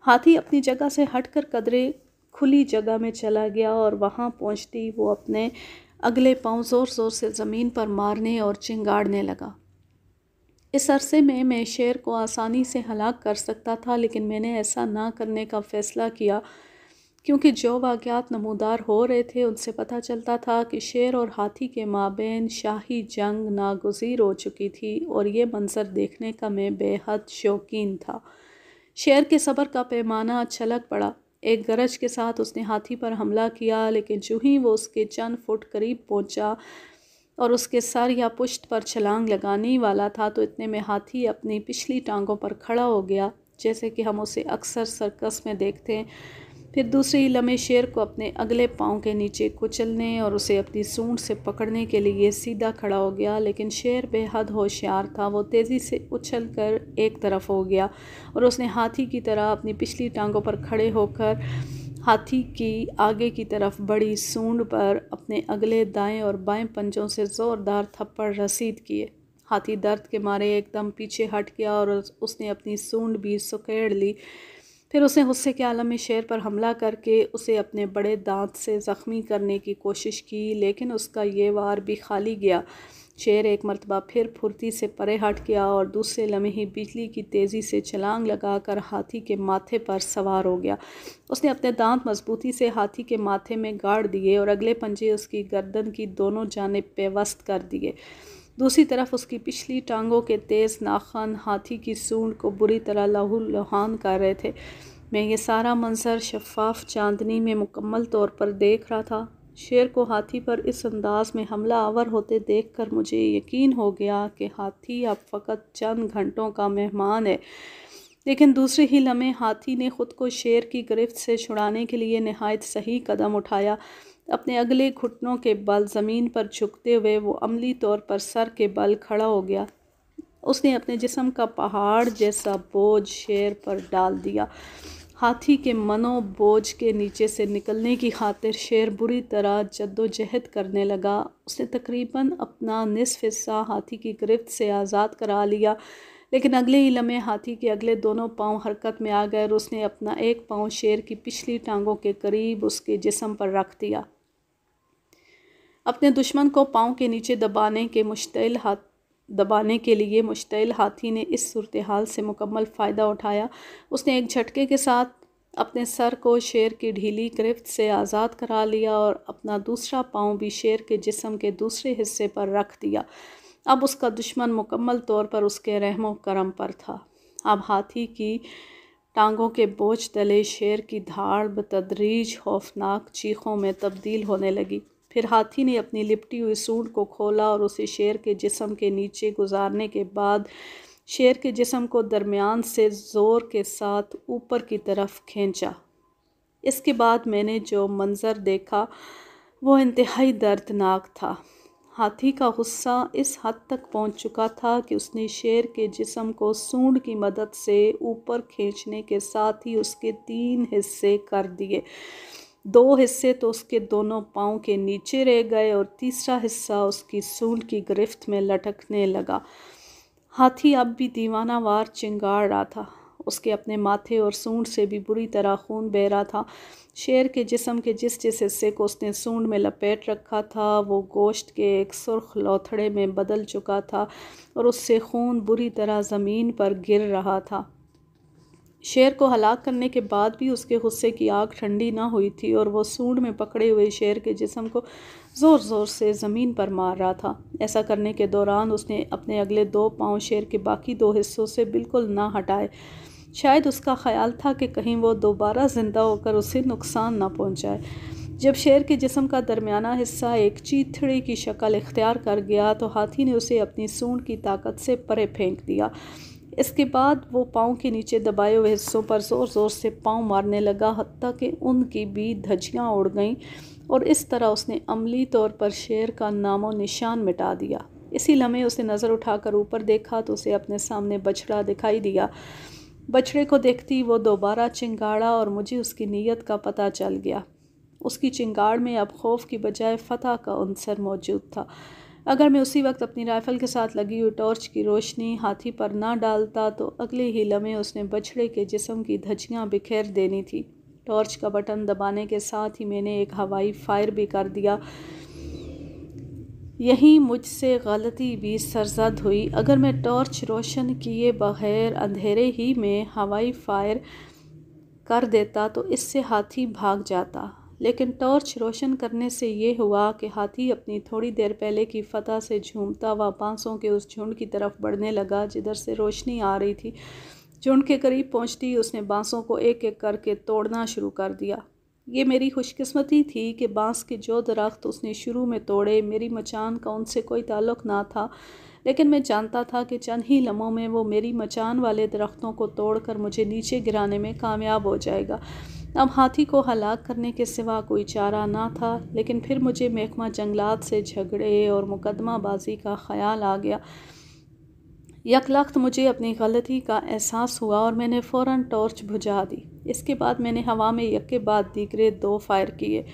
[SPEAKER 1] हाथी अपनी जगह से हटकर कदरे खुली जगह में चला गया और वहाँ पहुँचती वो अपने अगले पाँव ज़ोर ज़ोर से ज़मीन पर मारने और चिंगाड़ने लगा इस अरसे में मैं शेर को आसानी से हलाक कर सकता था लेकिन मैंने ऐसा ना करने का फ़ैसला किया क्योंकि जो वाक़ात नमूदार हो रहे थे उनसे पता चलता था कि शेर और हाथी के माबेन शाही जंग नागजीर हो चुकी थी और ये मंज़र देखने का मैं बेहद शौकीन था शेर के सबर का पैमाना छलक पड़ा एक गरज के साथ उसने हाथी पर हमला किया लेकिन जो ही वो उसके चंद फुट करीब पहुंचा और उसके सर या पुष्ट पर छलांग लगाने वाला था तो इतने में हाथी अपनी पिछली टांगों पर खड़ा हो गया जैसे कि हम उसे अक्सर सर्कस में देखते हैं फिर दूसरे ही लम्हे शेर को अपने अगले पाँव के नीचे कुचलने और उसे अपनी सूंड से पकड़ने के लिए सीधा खड़ा हो गया लेकिन शेर बेहद होशियार था वो तेज़ी से उछल कर एक तरफ हो गया और उसने हाथी की तरह अपनी पिछली टांगों पर खड़े होकर हाथी की आगे की तरफ बड़ी सूंड पर अपने अगले दाएं और बाएं पंजों से ज़ोरदार थप्पड़ रसीद किए हाथी दर्द के मारे एकदम पीछे हट गया और उसने अपनी सूंड भी सुखेड़ ली फिर उसने गुस्से के आलम में शेर पर हमला करके उसे अपने बड़े दांत से ज़ख्मी करने की कोशिश की लेकिन उसका ये वार भी खाली गया शेर एक मरतबा फिर फुर्ती से परे हट गया और दूसरे लम्हे ही बिजली की तेज़ी से छलांग लगाकर हाथी के माथे पर सवार हो गया उसने अपने दांत मजबूती से हाथी के माथे में गाड़ दिए और अगले पंजे उसकी गर्दन की दोनों जानब पेवस्त कर दिए दूसरी तरफ उसकी पिछली टांगों के तेज़ नाखन हाथी की सूंड को बुरी तरह लहू लुहान कर रहे थे मैं ये सारा मंजर शफाफ चांदनी में मुकम्मल तौर पर देख रहा था शेर को हाथी पर इस अंदाज में हमला आवर होते देख कर मुझे यकीन हो गया कि हाथी अब फ़कत चंद घंटों का मेहमान है लेकिन दूसरे ही लम्हे हाथी ने ख़ुद को शेर की गिरफ्त से छुड़ाने के लिए नहायत सही कदम उठाया अपने अगले घुटनों के बल ज़मीन पर झुकते हुए वो अमली तौर पर सर के बल खड़ा हो गया उसने अपने जिसम का पहाड़ जैसा बोझ शेर पर डाल दिया हाथी के मनोबोझ के नीचे से निकलने की खातिर शेर बुरी तरह जद्दोजहद करने लगा उसने तकरीबन अपना निसफ हिस्सा हाथी की गिरफ्त से आज़ाद करा लिया लेकिन अगले ही लम्हे हाथी के अगले दोनों पांव हरकत में आ गए और उसने अपना एक पांव शेर की पिछली टांगों के करीब उसके जिसम पर रख दिया अपने दुश्मन को पाँव के नीचे दबाने के मुश्तिल हाथ दबाने के लिए मुश्तिल हाथी ने इस सूरत हाल से मुकम्मल फ़ायदा उठाया उसने एक झटके के साथ अपने सर को शेर की ढीली गिरफ्त से आज़ाद करा लिया और अपना दूसरा पाँव भी शेर के जिसम के दूसरे हिस्से पर रख दिया अब उसका दुश्मन मुकम्मल तौर पर उसके रहम करम पर था अब हाथी की टांगों के बोझ तले शेर की धाड़ बतदरीज खौफनाक चीखों में तब्दील होने लगी फिर हाथी ने अपनी लिपटी हुई सूंड को खोला और उसे शेर के जिसम के नीचे गुजारने के बाद शेर के जिसम को दरमियान से ज़ोर के साथ ऊपर की तरफ खींचा इसके बाद मैंने जो मंज़र देखा वो इंतहाई दर्दनाक था हाथी का गुस्सा इस हद तक पहुंच चुका था कि उसने शेर के जिसम को सूंड की मदद से ऊपर खींचने के साथ ही उसके तीन हिस्से कर दिए दो हिस्से तो उसके दोनों पाँव के नीचे रह गए और तीसरा हिस्सा उसकी सूल की गिरफ्त में लटकने लगा हाथी अब भी दीवाना वार चिंगाड़ रहा था उसके अपने माथे और सूंड से भी बुरी तरह खून बह रहा था शेर के जिसम के जिस जिस हिस्से को उसने सूंड में लपेट रखा था वो गोश्त के एक सुर्ख लौथड़े में बदल चुका था और उससे खून बुरी तरह ज़मीन पर गिर रहा था शेर को हलाक करने के बाद भी उसके गुस्से की आग ठंडी ना हुई थी और वो सूंड में पकड़े हुए शेर के जिसम को ज़ोर ज़ोर से ज़मीन पर मार रहा था ऐसा करने के दौरान उसने अपने अगले दो पाँव शेर के बाकी दो हिस्सों से बिल्कुल ना हटाए शायद उसका ख्याल था कि कहीं वो दोबारा ज़िंदा होकर उसे नुकसान ना पहुँचाए जब शेर के जिसम का दरमियाना हिस्सा एक चीथड़ी की शक्ल इख्तियार कर गया तो हाथी ने उसे अपनी सूंड की ताकत से परे फेंक दिया इसके बाद वो पाँव के नीचे दबाए हुए हिस्सों पर ज़ोर ज़ोर से पाँव मारने लगा हती कि उनकी भी धजियाँ उड़ गईं और इस तरह उसने अमली तौर पर शेर का नामो निशान मिटा दिया इसी लम्हे उसे नज़र उठाकर ऊपर देखा तो उसे अपने सामने बछड़ा दिखाई दिया बछड़े को देखती वो दोबारा चिंगाड़ा और मुझे उसकी नीयत का पता चल गया उसकी चिंगाड़ में अब खौफ की बजाय फतह का अंसर मौजूद था अगर मैं उसी वक्त अपनी राइफ़ल के साथ लगी हुई टॉर्च की रोशनी हाथी पर ना डालता तो अगले ही लम्हे उसने बछड़े के जिसम की धचियाँ बिखेर देनी थी टॉर्च का बटन दबाने के साथ ही मैंने एक हवाई फायर भी कर दिया यही मुझसे गलती भी सरजद हुई अगर मैं टॉर्च रोशन किए बगैर अंधेरे ही में हवाई फायर कर देता तो इससे हाथी भाग जाता लेकिन टॉर्च रोशन करने से ये हुआ कि हाथी अपनी थोड़ी देर पहले की फतह से झूमता हुआ बांसों के उस झुंड की तरफ बढ़ने लगा जिधर से रोशनी आ रही थी झुंड के करीब पहुँचती उसने बांसों को एक एक करके तोड़ना शुरू कर दिया ये मेरी खुशकिस्मती थी कि बांस के जो दरख्त उसने शुरू में तोड़े मेरी मचान का उनसे कोई ताल्लुक़ ना था लेकिन मैं जानता था कि चंद ही लम्हों में वो मेरी मचान वाले दरख्तों को तोड़कर मुझे नीचे गिराने में कामयाब हो जाएगा अब हाथी को हलाक करने के सिवा कोई चारा ना था लेकिन फिर मुझे महकमा जंगलात से झगड़े और मुकदमाबाजी का ख्याल आ गया यकलख्त मुझे अपनी गलती का एहसास हुआ और मैंने फ़ौर टॉर्च बुझा दी इसके बाद मैंने हवा में यक के बाद दीगरे दो फायर किए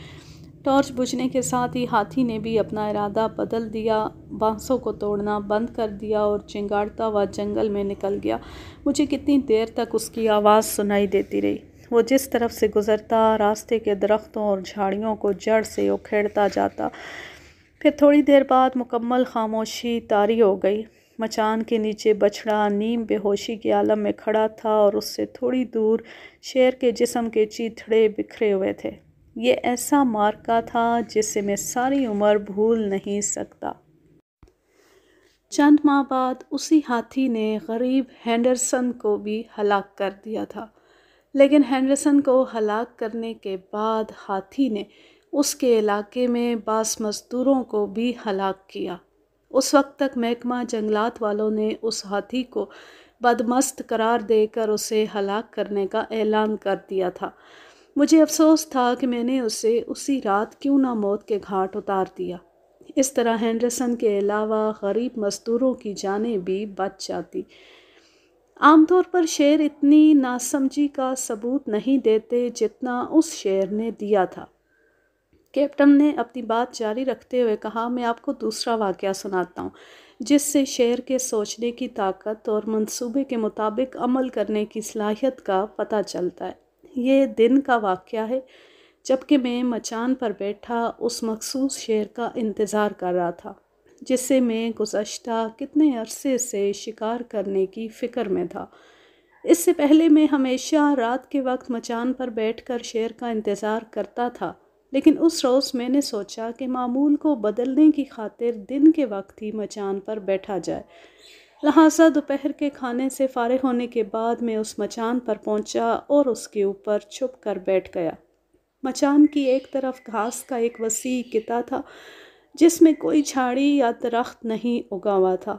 [SPEAKER 1] टॉर्च बुझने के साथ ही हाथी ने भी अपना इरादा बदल दिया बांसों को तोड़ना बंद कर दिया और चिंगाड़ता हुआ जंगल में निकल गया मुझे कितनी देर तक उसकी आवाज़ सुनाई देती रही वो जिस तरफ से गुज़रता रास्ते के दरख्तों और झाड़ियों को जड़ से उखेड़ता जाता फिर थोड़ी देर बाद मुकम्मल खामोशी तारी हो गई मचान के नीचे बछड़ा नीम बेहोशी के आलम में खड़ा था और उससे थोड़ी दूर शेर के जिसम के चीथड़े बिखरे हुए थे ये ऐसा मार्का था जिसे मैं सारी उम्र भूल नहीं सकता चंद माह बाद उसी हाथी ने गरीब हैंडरसन को भी हलाक कर दिया था लेकिन हैंडरसन को हलाक करने के बाद हाथी ने उसके इलाके में बास मज़दूरों को भी हलाक किया उस वक्त तक महकमा जंगलात वालों ने उस हाथी को बदमस्त करार देकर उसे हलाक करने का ऐलान कर दिया था मुझे अफसोस था कि मैंने उसे उसी रात क्यों ना मौत के घाट उतार दिया इस तरह हैंडरसन के अलावा गरीब मजदूरों की जानें भी बच जाती आमतौर पर शेर इतनी नासमझी का सबूत नहीं देते जितना उस शेर ने दिया था कैप्टन ने अपनी बात जारी रखते हुए कहा मैं आपको दूसरा वाक़ सुनाता हूँ जिससे शेर के सोचने की ताकत और मंसूबे के मुताबिक अमल करने की सलाहियत का पता चलता है ये दिन का वाक़ है जबकि मैं मचान पर बैठा उस मखसूस शेर का इंतज़ार कर रहा था जिससे मैं गुज्त कितने अरसे से शिकार करने की फ़िक्र में था इससे पहले मैं हमेशा रात के वक्त मचान पर बैठकर शेर का इंतज़ार करता था लेकिन उस रोज़ मैंने सोचा कि मामूल को बदलने की खातिर दिन के वक्त ही मचान पर बैठा जाए लिहाजा दोपहर के खाने से फारग होने के बाद मैं उस मचान पर पहुंचा और उसके ऊपर छुप कर बैठ गया मचान की एक तरफ घास का एक वसी किता था जिसमें कोई झाड़ी या दरख्त नहीं उगा हुआ था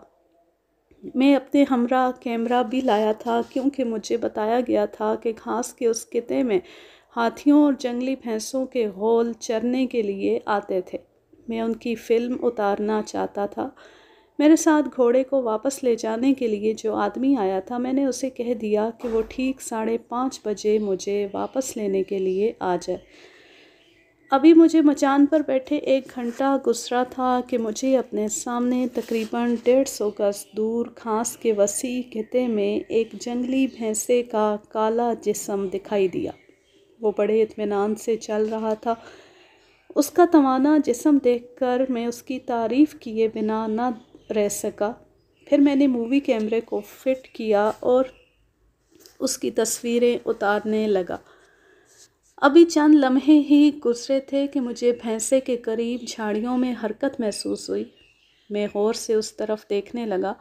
[SPEAKER 1] मैं अपने हमरा कैमरा भी लाया था क्योंकि मुझे बताया गया था कि घास के उस किते में हाथियों और जंगली भैंसों के होल चरने के लिए आते थे मैं उनकी फ़िल्म उतारना चाहता था मेरे साथ घोड़े को वापस ले जाने के लिए जो आदमी आया था मैंने उसे कह दिया कि वो ठीक साढ़े पाँच बजे मुझे वापस लेने के लिए आ जाए अभी मुझे मचान पर बैठे एक घंटा गुसरा था कि मुझे अपने सामने तकरीबन डेढ़ सौ गज दूर घास के वसी खिते में एक जंगली भैंसे का काला जिसम दिखाई दिया वो बड़े इतमान से चल रहा था उसका तवाना जिसम देखकर मैं उसकी तारीफ़ किए बिना ना रह सका फिर मैंने मूवी कैमरे को फिट किया और उसकी तस्वीरें उतारने लगा अभी चंद लम्हे ही गुजरे थे कि मुझे भैंसे के करीब झाड़ियों में हरकत महसूस हुई मैं गौर से उस तरफ देखने लगा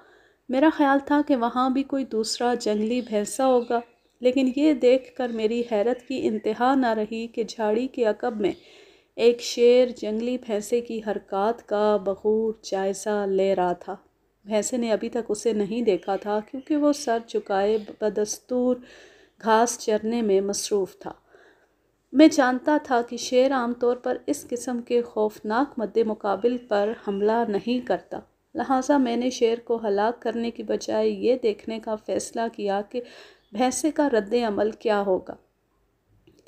[SPEAKER 1] मेरा ख्याल था कि वहाँ भी कोई दूसरा जंगली भैंसा होगा लेकिन ये देखकर मेरी हैरत की इंतहा ना रही कि झाड़ी के अकब में एक शेर जंगली भैंसे की हरकत का बखूर जायज़ा ले रहा था भैंसे ने अभी तक उसे नहीं देखा था क्योंकि वो सर चुकाए बदस्तूर घास चरने में मसरूफ़ था मैं जानता था कि शेर आमतौर पर इस किस्म के खौफनाक मद्दे मुकाबिल पर हमला नहीं करता लिहाजा मैंने शेर को हलाक करने की बजाय ये देखने का फ़ैसला किया कि भैंसे का रद्द अमल क्या होगा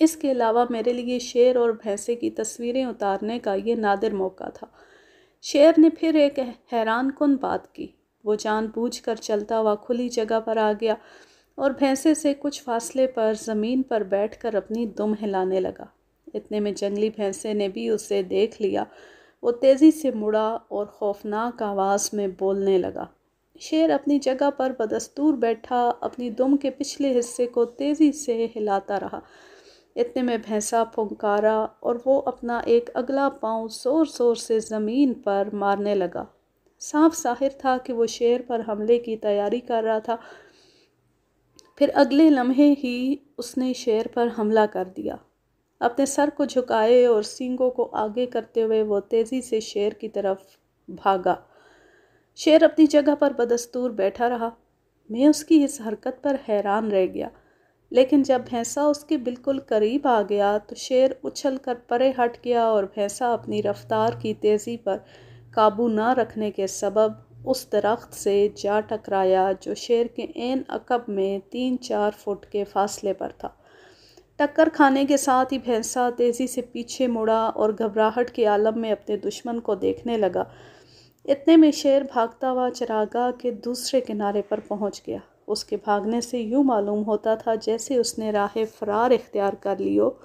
[SPEAKER 1] इसके अलावा मेरे लिए शेर और भैंसे की तस्वीरें उतारने का ये नादिर मौका था शेर ने फिर एक हैरान कन बात की वो जानबूझकर चलता हुआ खुली जगह पर आ गया और भैंसे से कुछ फासले पर ज़मीन पर बैठकर अपनी दुम हिलाने लगा इतने में जंगली भैंसे ने भी उसे देख लिया वो तेज़ी से मुड़ा और खौफनाक आवाज़ में बोलने लगा शेर अपनी जगह पर बदस्तूर बैठा अपनी दुम के पिछले हिस्से को तेज़ी से हिलाता रहा इतने में भैंसा फुंकारा और वो अपना एक अगला पांव ज़ोर ज़ोर से ज़मीन पर मारने लगा साफ साहिर था कि वो शेर पर हमले की तैयारी कर रहा था फिर अगले लम्हे ही उसने शेर पर हमला कर दिया अपने सर को झुकाए और सींगों को आगे करते हुए वो तेज़ी से शेर की तरफ भागा शेर अपनी जगह पर बदस्तूर बैठा रहा मैं उसकी इस हरकत पर हैरान रह गया लेकिन जब भैंसा उसके बिल्कुल करीब आ गया तो शेर उछल कर परे हट गया और भैंसा अपनी रफ्तार की तेज़ी पर काबू ना रखने के सबब उस दरख्त से जा टकराया जो शेर के एन अकब में तीन चार फुट के फासले पर था टक्कर खाने के साथ ही भैंसा तेज़ी से पीछे मुड़ा और घबराहट के आलम में अपने दुश्मन को देखने लगा इतने में शेर भागता हुआ चरागा के दूसरे किनारे पर पहुंच गया उसके भागने से यूँ मालूम होता था जैसे उसने राह फरार इख्तियार कर लियो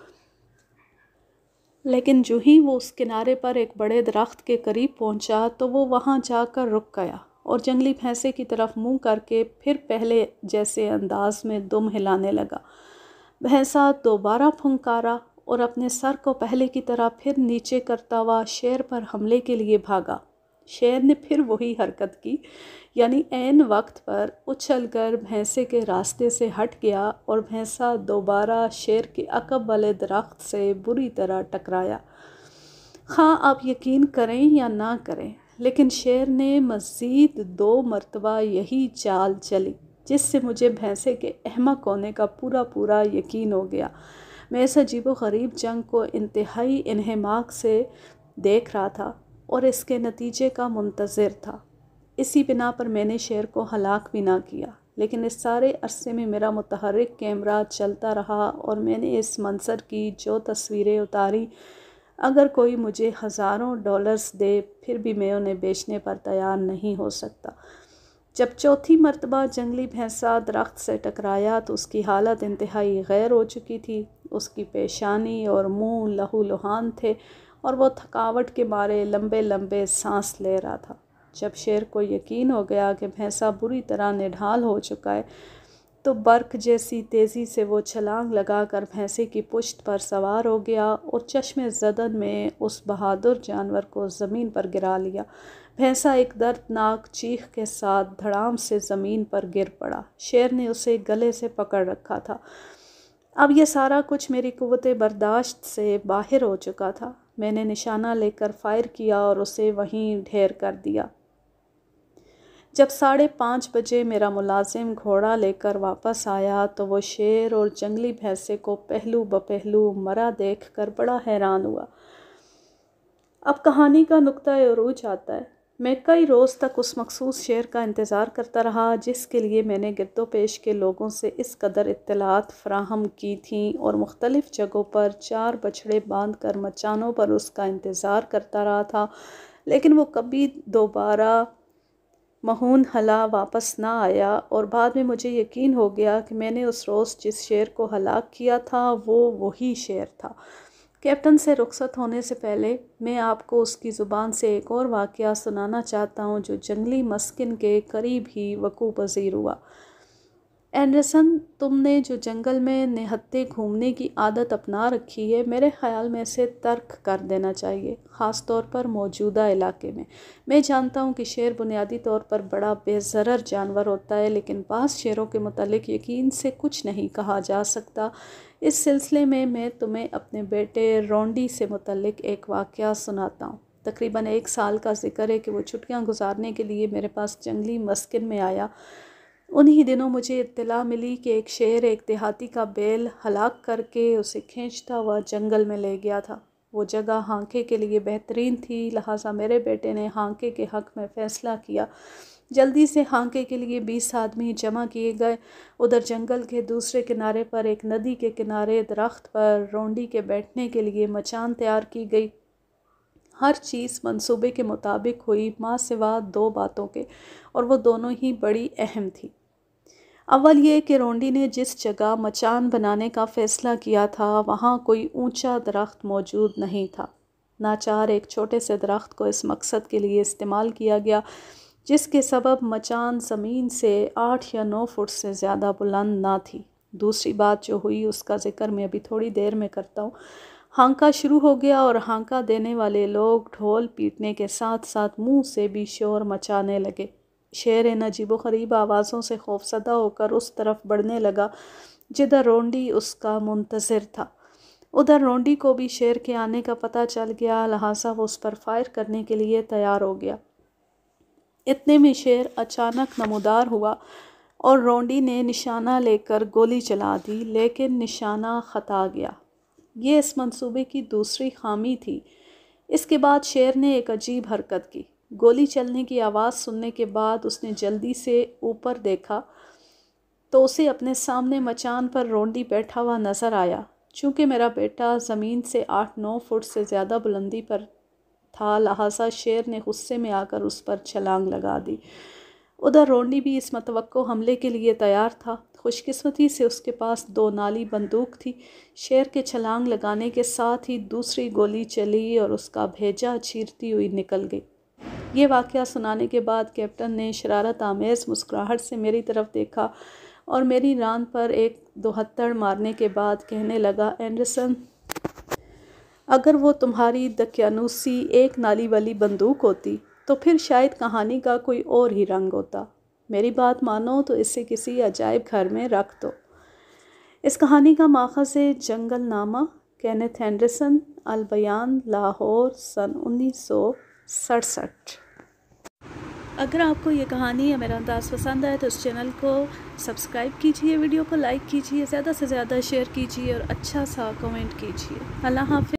[SPEAKER 1] लेकिन जो ही वो उस किनारे पर एक बड़े दरख्त के करीब पहुंचा तो वो वहां जाकर रुक गया और जंगली भैंसे की तरफ मुंह करके फिर पहले जैसे अंदाज में दुम हिलाने लगा भैंसा दोबारा फुंकारा और अपने सर को पहले की तरह फिर नीचे करता हुआ शेर पर हमले के लिए भागा शेर ने फिर वही हरकत की यानी एन वक्त पर उछलकर भैंसे के रास्ते से हट गया और भैंसा दोबारा शेर के अकब वाले दरख्त से बुरी तरह टकराया हाँ आप यकीन करें या ना करें लेकिन शेर ने मज़ीद दो मरतबा यही चाल चली जिससे मुझे भैंसे के अहमक होने का पूरा पूरा यकीन हो गया मैं इस अजीब गरीब जंग को इंतहाई इन्हमाक से देख रहा था और इसके नतीजे का मुंतज़र था इसी बिना पर मैंने शेर को हलाक भी ना किया लेकिन इस सारे अरसे में मेरा मुतहरक कैमरा चलता रहा और मैंने इस मंसर की जो तस्वीरें उतारी अगर कोई मुझे हज़ारों डॉलर्स दे फिर भी मैं उन्हें बेचने पर तैयार नहीं हो सकता जब चौथी मरतबा जंगली भैंसा दरख्त से टकराया तो उसकी हालत इंतहाई गैर हो चुकी थी उसकी पेशानी और मुंह लहू लुहान थे और वो थकावट के मारे लंबे लंबे सांस ले रहा था जब शेर को यकीन हो गया कि भैंसा बुरी तरह निढाल हो चुका है तो बर्क जैसी तेज़ी से वो छलांग लगाकर भैंसे की पुश्त पर सवार हो गया और चश्मे जदन में उस बहादुर जानवर को ज़मीन पर गिरा लिया भैंसा एक दर्दनाक चीख के साथ धड़ाम से ज़मीन पर गिर पड़ा शेर ने उसे गले से पकड़ रखा था अब यह सारा कुछ मेरी कुत बर्दाश्त से बाहर हो चुका था मैंने निशाना लेकर फायर किया और उसे वहीं ढेर कर दिया जब साढ़े पाँच बजे मेरा मुलाजिम घोड़ा लेकर वापस आया तो वो शेर और जंगली भैंसे को पहलू ब पहलू मरा देख कर बड़ा हैरान हुआ अब कहानी का नुकता अरूज आता है मैं कई रोज़ तक उस मखसूस शेर का इंतज़ार करता रहा जिसके लिए मैंने गिरदो पेश के लोगों से इस कदर इतलात फ्राहम की थी और मुख्तलिफ़ जगहों पर चार बछड़े बांध कर मचानों पर उसका इंतज़ार करता रहा था लेकिन वो कभी दोबारा महून हला वापस ना आया और बाद में मुझे यकीन हो गया कि मैंने उस रोज़ जिस शेर को हलाक किया था वो वही शेर था कैप्टन से रुखसत होने से पहले मैं आपको उसकी ज़ुबान से एक और वाक़ सुनाना चाहता हूँ जो जंगली मस्किन के करीब ही वकू पजीर हुआ एंडरसन तुमने जो जंगल में निहत्ते घूमने की आदत अपना रखी है मेरे ख्याल में इसे तर्क कर देना चाहिए ख़ास तौर पर मौजूदा इलाके में मैं जानता हूँ कि शेर बुनियादी तौर पर बड़ा बेजर जानवर होता है लेकिन बास शेरों के मतलब यकीन से कुछ नहीं कहा जा सकता इस सिलसिले में मैं तुम्हें अपने बेटे रोंडी से मतलब एक वाक़ सुनाता हूँ तकरीबन एक साल का जिक्र है कि वो छुट्टियाँ गुजारने के लिए मेरे पास जंगली मस्किन में आया उन्हीं दिनों मुझे इत्तला मिली कि एक शेर एक देहाती का बैल हलाक करके उसे खींचता हुआ जंगल में ले गया था वो जगह हांके के लिए बेहतरीन थी लिहाजा मेरे बेटे ने हांके के हक़ में फ़ैसला किया जल्दी से हांके के लिए बीस आदमी जमा किए गए उधर जंगल के दूसरे किनारे पर एक नदी के किनारे दरख्त पर रोंडी के बैठने के लिए मचान तैयार की गई हर चीज़ मंसूबे के मुताबिक हुई माँ सिवा दो बातों के और वो दोनों ही बड़ी अहम थी अव्वल ये कि रोंडी ने जिस जगह मचान बनाने का फ़ैसला किया था वहाँ कोई ऊंचा दरख्त मौजूद नहीं था नाचार एक छोटे से दरख्त को इस मकसद के लिए इस्तेमाल किया गया जिसके सबब मचान ज़मीन से आठ या नौ फुट से ज़्यादा बुलंद ना थी दूसरी बात जो हुई उसका ज़िक्र मैं अभी थोड़ी देर में करता हूँ हांका शुरू हो गया और हांका देने वाले लोग ढोल पीटने के साथ साथ मुंह से भी शोर मचाने लगे शेर इन अजीबोगरीब आवाज़ों से खौफसदा होकर उस तरफ बढ़ने लगा जिधर रोंडी उसका मुंतज़र था उधर रोंडी को भी शेर के आने का पता चल गया लिहाजा वो उस पर फायर करने के लिए तैयार हो गया इतने में शेर अचानक नमोदार हुआ और रोंडी ने निशाना लेकर गोली चला दी लेकिन निशाना खता गया ये इस मंसूबे की दूसरी खामी थी इसके बाद शेर ने एक अजीब हरकत की गोली चलने की आवाज़ सुनने के बाद उसने जल्दी से ऊपर देखा तो उसे अपने सामने मचान पर रोंडी बैठा हुआ नज़र आया चूँकि मेरा बेटा ज़मीन से आठ नौ फुट से ज़्यादा बुलंदी पर था लिहाजा शेर ने गुस्से में आकर उस पर छलांग लगा दी उधर रोंडी भी इस मतवक़ हमले के लिए तैयार था खुशकस्मती से उसके पास दो नाली बंदूक थी शेर के छलांग लगाने के साथ ही दूसरी गोली चली और उसका भेजा चीरती हुई निकल गई ये वाक़ सुनाने के बाद कैप्टन ने शरारत आमेज़ मुस्कुराहट से मेरी तरफ़ देखा और मेरी रान पर एक दोहत्तर मारने के बाद कहने लगा एंडरसन अगर वो तुम्हारी दक्यानूसी एक नाली वाली बंदूक होती तो फिर शायद कहानी का कोई और ही रंग होता मेरी बात मानो तो इसे किसी अजायब घर में रख दो इस कहानी का माखज है जंगल नामा कैनथ एंडरसन अलबयान लाहौर सन उन्नीस सौ सड़सठ अगर आपको ये कहानी या मेरा अंदाज़ पसंद आए तो इस चैनल को सब्सक्राइब कीजिए वीडियो को लाइक कीजिए ज़्यादा से ज़्यादा शेयर कीजिए और अच्छा सा कमेंट कीजिए अल्लाह हाफि